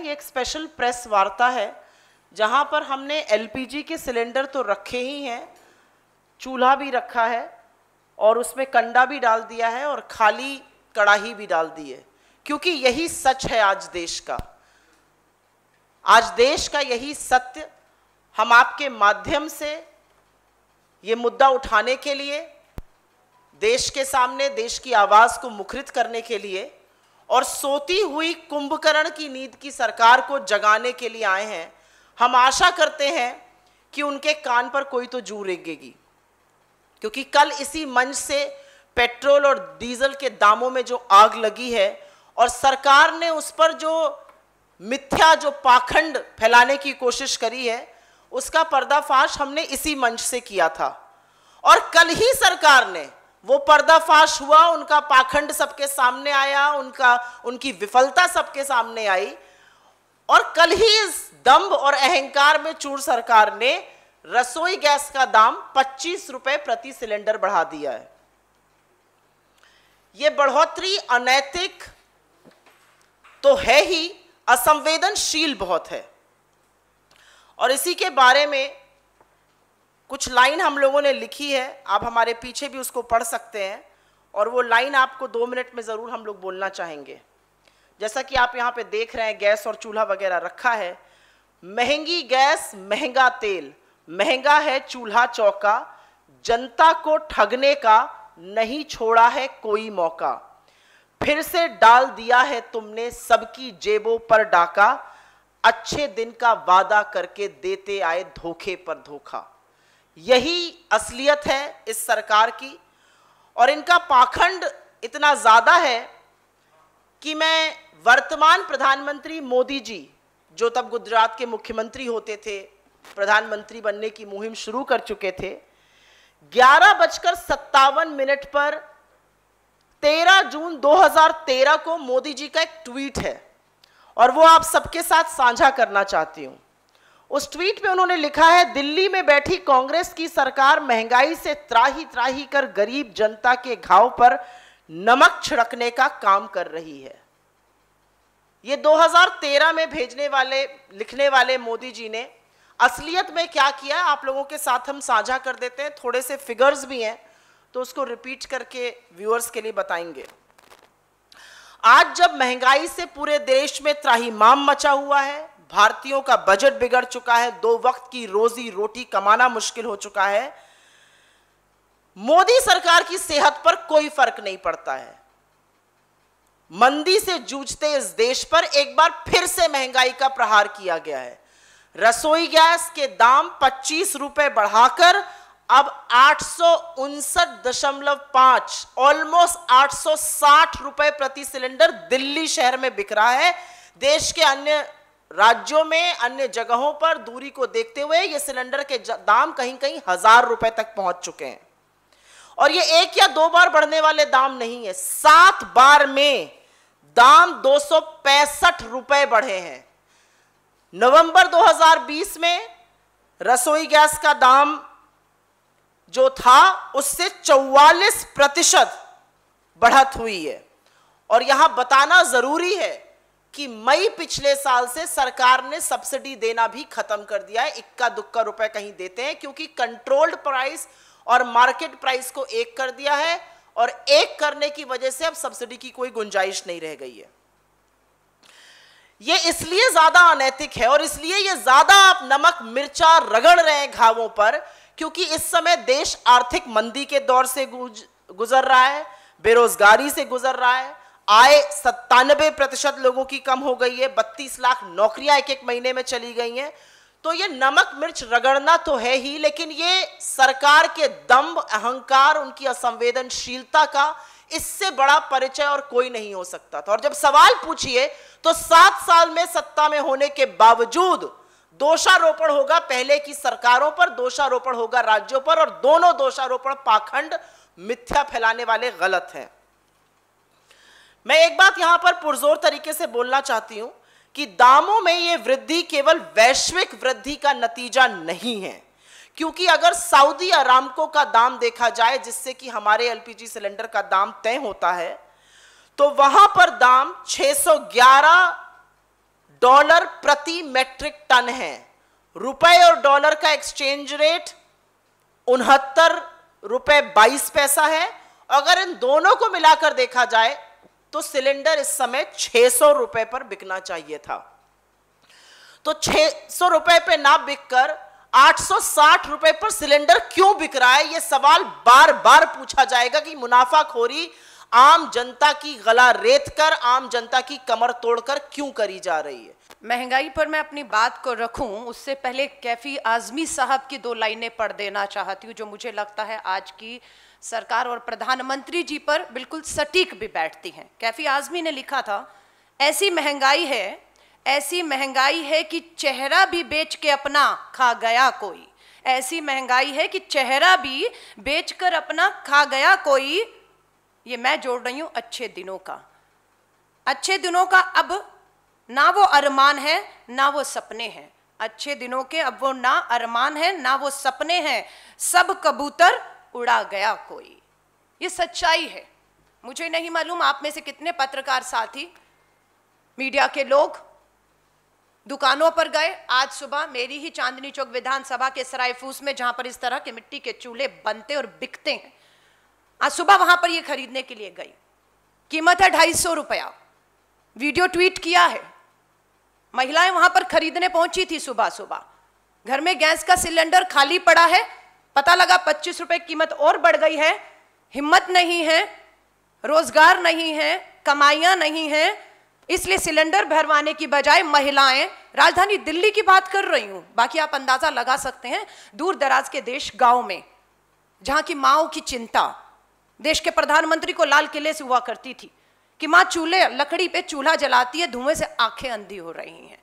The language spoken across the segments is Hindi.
एक स्पेशल प्रेस वार्ता है जहां पर हमने एलपीजी के सिलेंडर तो रखे ही हैं चूल्हा भी रखा है और उसमें कंडा भी डाल दिया है और खाली कड़ाही भी डाल दी है क्योंकि यही सच है आज देश का आज देश का यही सत्य हम आपके माध्यम से ये मुद्दा उठाने के लिए देश के सामने देश की आवाज़ को मुखरित करने के लिए और सोती हुई कुंभकर्ण की नींद की सरकार को जगाने के लिए आए हैं हम आशा करते हैं कि उनके कान पर कोई तो जू रेगेगी क्योंकि कल इसी मंच से पेट्रोल और डीजल के दामों में जो आग लगी है और सरकार ने उस पर जो मिथ्या जो पाखंड फैलाने की कोशिश करी है उसका पर्दाफाश हमने इसी मंच से किया था और कल ही सरकार ने वो पर्दाफाश हुआ उनका पाखंड सबके सामने आया उनका उनकी विफलता सबके सामने आई और कल ही इस दम्भ और अहंकार में चूर सरकार ने रसोई गैस का दाम पच्चीस रुपए प्रति सिलेंडर बढ़ा दिया है ये बढ़ोतरी अनैतिक तो है ही असंवेदनशील बहुत है और इसी के बारे में कुछ लाइन हम लोगों ने लिखी है आप हमारे पीछे भी उसको पढ़ सकते हैं और वो लाइन आपको दो मिनट में ज़रूर हम लोग बोलना चाहेंगे जैसा कि आप यहाँ पे देख रहे हैं गैस और चूल्हा वगैरह रखा है महंगी गैस महंगा तेल महंगा है चूल्हा चौका जनता को ठगने का नहीं छोड़ा है कोई मौका फिर से डाल दिया है तुमने सबकी जेबों पर डाका अच्छे दिन का वादा करके देते आए धोखे पर धोखा यही असलियत है इस सरकार की और इनका पाखंड इतना ज़्यादा है कि मैं वर्तमान प्रधानमंत्री मोदी जी जो तब गुजरात के मुख्यमंत्री होते थे प्रधानमंत्री बनने की मुहिम शुरू कर चुके थे ग्यारह बजकर सत्तावन मिनट पर 13 जून 2013 को मोदी जी का एक ट्वीट है और वो आप सबके साथ साझा करना चाहती हूँ उस ट्वीट में उन्होंने लिखा है दिल्ली में बैठी कांग्रेस की सरकार महंगाई से त्राही त्राही कर गरीब जनता के घाव पर नमक छिड़कने का काम कर रही है ये 2013 में भेजने वाले लिखने वाले मोदी जी ने असलियत में क्या किया आप लोगों के साथ हम साझा कर देते हैं थोड़े से फिगर्स भी हैं तो उसको रिपीट करके व्यूअर्स के लिए बताएंगे आज जब महंगाई से पूरे देश में त्राही माम मचा हुआ है भारतीयों का बजट बिगड़ चुका है दो वक्त की रोजी रोटी कमाना मुश्किल हो चुका है मोदी सरकार की सेहत पर कोई फर्क नहीं पड़ता है मंदी से जूझते इस देश पर एक बार फिर से महंगाई का प्रहार किया गया है रसोई गैस के दाम पच्चीस रुपए बढ़ाकर अब आठ ऑलमोस्ट आठ रुपए प्रति सिलेंडर दिल्ली शहर में बिक रहा है देश के अन्य राज्यों में अन्य जगहों पर दूरी को देखते हुए ये सिलेंडर के दाम कहीं कहीं हजार रुपए तक पहुंच चुके हैं और ये एक या दो बार बढ़ने वाले दाम नहीं है सात बार में दाम दो रुपए बढ़े हैं नवंबर 2020 में रसोई गैस का दाम जो था उससे 44 प्रतिशत बढ़त हुई है और यहां बताना जरूरी है कि मई पिछले साल से सरकार ने सब्सिडी देना भी खत्म कर दिया है इक्का दुक्का रुपए कहीं देते हैं क्योंकि कंट्रोल्ड प्राइस और मार्केट प्राइस को एक कर दिया है और एक करने की वजह से अब सब्सिडी की कोई गुंजाइश नहीं रह गई है यह इसलिए ज्यादा अनैतिक है और इसलिए यह ज्यादा आप नमक मिर्चा रगड़ रहे हैं घावों पर क्योंकि इस समय देश आर्थिक मंदी के दौर से गुजर रहा है बेरोजगारी से गुजर रहा है आय सत्तानबे प्रतिशत लोगों की कम हो गई है बत्तीस लाख नौकरियां एक एक महीने में चली गई हैं तो ये नमक मिर्च रगड़ना तो है ही लेकिन ये सरकार के दम अहंकार उनकी असंवेदनशीलता का इससे बड़ा परिचय और कोई नहीं हो सकता था और जब सवाल पूछिए तो सात साल में सत्ता में होने के बावजूद दोषारोपण होगा पहले की सरकारों पर दोषारोपण होगा राज्यों पर और दोनों दोषारोपण पाखंड मिथ्या फैलाने वाले गलत हैं मैं एक बात यहां पर पुरजोर तरीके से बोलना चाहती हूं कि दामों में यह वृद्धि केवल वैश्विक वृद्धि का नतीजा नहीं है क्योंकि अगर सऊदी अरामको का दाम देखा जाए जिससे कि हमारे एलपीजी सिलेंडर का दाम तय होता है तो वहां पर दाम 611 डॉलर प्रति मेट्रिक टन है रुपए और डॉलर का एक्सचेंज रेट उनहत्तर रुपए बाईस पैसा है अगर इन दोनों को मिलाकर देखा जाए तो सिलेंडर इस समय छह सौ रुपए पर बिकना चाहिए था तो छह सौ रुपए पे ना बिककर 860 रुपए पर सिलेंडर क्यों बिक रहा है यह सवाल बार बार पूछा जाएगा कि मुनाफाखोरी आम जनता की गला रेत कर आम जनता की कमर तोड़कर क्यों करी जा रही है महंगाई पर मैं अपनी बात को रखूं उससे पहले कैफी आजमी साहब की दो लाइनें पढ़ देना चाहती हूं जो मुझे लगता है आज की सरकार और प्रधानमंत्री जी पर बिल्कुल सटीक भी बैठती हैं कैफी आजमी ने लिखा था ऐसी महंगाई है ऐसी महंगाई है कि चेहरा भी बेच के अपना खा गया कोई ऐसी महंगाई है कि चेहरा भी बेचकर अपना खा गया कोई ये मैं जोड़ रही हूं अच्छे दिनों का अच्छे दिनों का अब ना वो अरमान है ना वो सपने हैं अच्छे दिनों के अब वो ना अरमान है ना वो सपने हैं सब कबूतर उड़ा गया कोई ये सच्चाई है मुझे नहीं मालूम आप में से कितने पत्रकार साथी मीडिया के लोग दुकानों पर गए आज सुबह मेरी ही चांदनी चौक विधानसभा के सरायफूस में जहां पर इस तरह के मिट्टी के चूल्हे बनते और बिकते हैं आज सुबह वहां पर ये खरीदने के लिए गई कीमत है ढाई सौ रुपया वीडियो ट्वीट किया है महिलाएं वहां पर खरीदने पहुंची थी सुबह सुबह घर में गैस का सिलेंडर खाली पड़ा है पता लगा पच्चीस रुपए कीमत और बढ़ गई है हिम्मत नहीं है रोजगार नहीं है कमाइया नहीं है इसलिए सिलेंडर भरवाने की बजाय महिलाएं राजधानी दिल्ली की बात कर रही हूं बाकी आप अंदाजा लगा सकते हैं दूर दराज के देश गांव में जहां की माओ की चिंता देश के प्रधानमंत्री को लाल किले से हुआ करती थी कि माँ चूल्हे लकड़ी पे चूल्हा जलाती है धुएं से आंखें अंधी हो रही हैं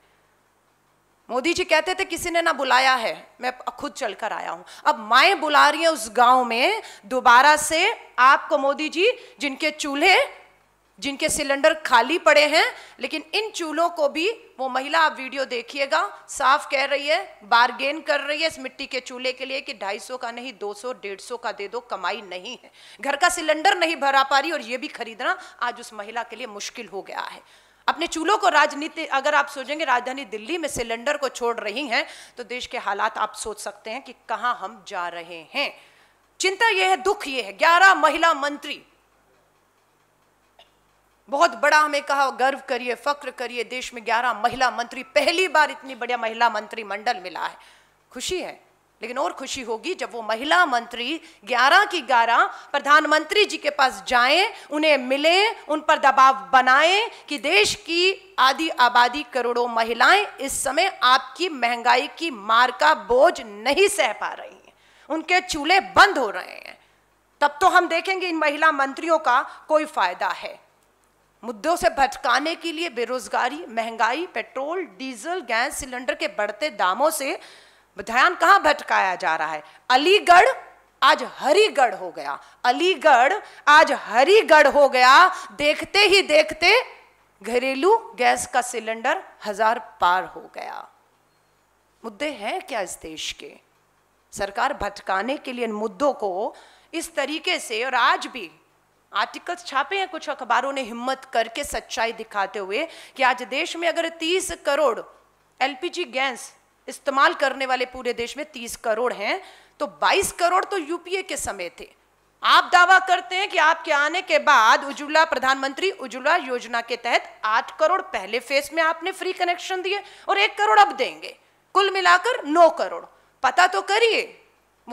मोदी जी कहते थे किसी ने ना बुलाया है मैं खुद चलकर आया हूं अब माए बुला रही है उस गांव में दोबारा से आपको मोदी जी जिनके चूल्हे जिनके सिलेंडर खाली पड़े हैं लेकिन इन चूल्हों को भी वो महिला आप वीडियो देखिएगा साफ कह रही है बारगेन कर रही है इस मिट्टी के चूल्हे के लिए कि 250 का नहीं 200 150 का दे दो कमाई नहीं है घर का सिलेंडर नहीं भरा पा रही और ये भी खरीदना आज उस महिला के लिए मुश्किल हो गया है अपने चूल्हों को राजनीति अगर आप सोचेंगे राजधानी दिल्ली में सिलेंडर को छोड़ रही हैं तो देश के हालात आप सोच सकते हैं कि कहां हम जा रहे हैं चिंता यह है दुख यह है ग्यारह महिला मंत्री बहुत बड़ा हमें कहा गर्व करिए फक्र करिए देश में ग्यारह महिला मंत्री पहली बार इतनी बढ़िया महिला मंत्रिमंडल मिला है खुशी है लेकिन और खुशी होगी जब वो महिला मंत्री 11 की 11 प्रधानमंत्री जी के पास जाएं, उन्हें मिलें, उन पर दबाव बनाएं कि देश की आधी आबादी करोड़ों महिलाएं इस समय आपकी महंगाई की मार का बोझ नहीं सह पा रही हैं उनके चूल्हे बंद हो रहे हैं तब तो हम देखेंगे इन महिला मंत्रियों का कोई फायदा है मुद्दों से भटकाने के लिए बेरोजगारी महंगाई पेट्रोल डीजल गैस सिलेंडर के बढ़ते दामों से ध्यान कहां भटकाया जा रहा है अलीगढ़ आज हरिगढ़ हो गया अलीगढ़ आज हरिगढ़ हो गया देखते ही देखते घरेलू गैस का सिलेंडर हजार पार हो गया मुद्दे हैं क्या इस देश के सरकार भटकाने के लिए इन मुद्दों को इस तरीके से और आज भी आर्टिकल्स छापे हैं कुछ अखबारों ने हिम्मत करके सच्चाई दिखाते हुए कि आज देश में अगर 30 करोड़ एलपीजी गैस इस्तेमाल करने वाले पूरे देश में 30 करोड़ हैं तो 22 करोड़ तो यूपीए के समय थे आप दावा करते हैं कि आपके आने के बाद उज्ज्वला प्रधानमंत्री उज्ज्वला योजना के तहत आठ करोड़ पहले फेज में आपने फ्री कनेक्शन दिए और एक करोड़ अब देंगे कुल मिलाकर नौ करोड़ पता तो करिए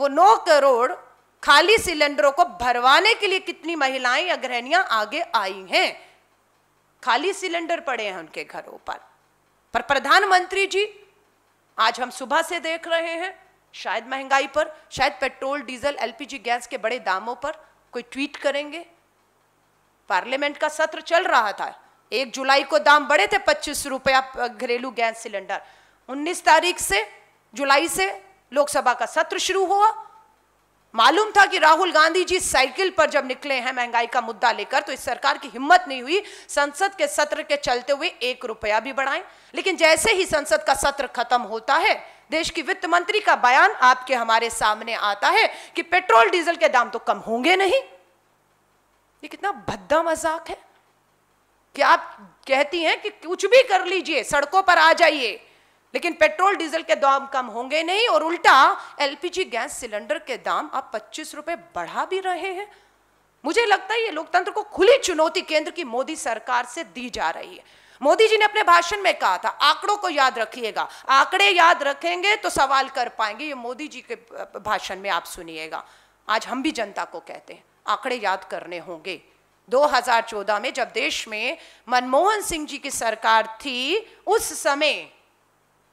वो नौ करोड़ खाली सिलेंडरों को भरवाने के लिए कितनी महिलाएं या गृहणियां आगे आई हैं खाली सिलेंडर पड़े हैं उनके घरों पर पर प्रधानमंत्री जी आज हम सुबह से देख रहे हैं शायद महंगाई पर शायद पेट्रोल डीजल एलपीजी गैस के बड़े दामों पर कोई ट्वीट करेंगे पार्लियामेंट का सत्र चल रहा था एक जुलाई को दाम बढ़े थे पच्चीस रुपया घरेलू गैस सिलेंडर उन्नीस तारीख से जुलाई से लोकसभा का सत्र शुरू हुआ मालूम था कि राहुल गांधी जी साइकिल पर जब निकले हैं महंगाई का मुद्दा लेकर तो इस सरकार की हिम्मत नहीं हुई संसद के सत्र के चलते हुए एक रुपया भी बढ़ाएं लेकिन जैसे ही संसद का सत्र खत्म होता है देश की वित्त मंत्री का बयान आपके हमारे सामने आता है कि पेट्रोल डीजल के दाम तो कम होंगे नहीं ये कितना भद्दा मजाक है कि आप कहती हैं कि कुछ भी कर लीजिए सड़कों पर आ जाइए लेकिन पेट्रोल डीजल के दाम कम होंगे नहीं और उल्टा एलपीजी गैस सिलेंडर के दाम आप पच्चीस रुपए बढ़ा भी रहे हैं मुझे लगता है ये लोकतंत्र को खुली चुनौती केंद्र की मोदी सरकार से दी जा रही है मोदी जी ने अपने भाषण में कहा था आंकड़ों को याद रखिएगा आंकड़े याद रखेंगे तो सवाल कर पाएंगे ये मोदी जी के भाषण में आप सुनिएगा आज हम भी जनता को कहते हैं आंकड़े याद करने होंगे 2014 में जब देश में मनमोहन सिंह जी की सरकार थी उस समय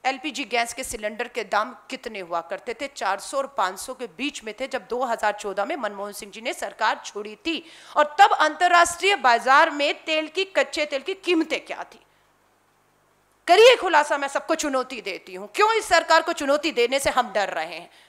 एलपीजी गैस के सिलेंडर के दाम कितने हुआ करते थे 400 और 500 के बीच में थे जब 2014 में मनमोहन सिंह जी ने सरकार छोड़ी थी और तब अंतरराष्ट्रीय बाजार में तेल की कच्चे तेल की कीमतें क्या थी करिए खुलासा मैं सबको चुनौती देती हूं क्यों इस सरकार को चुनौती देने से हम डर रहे हैं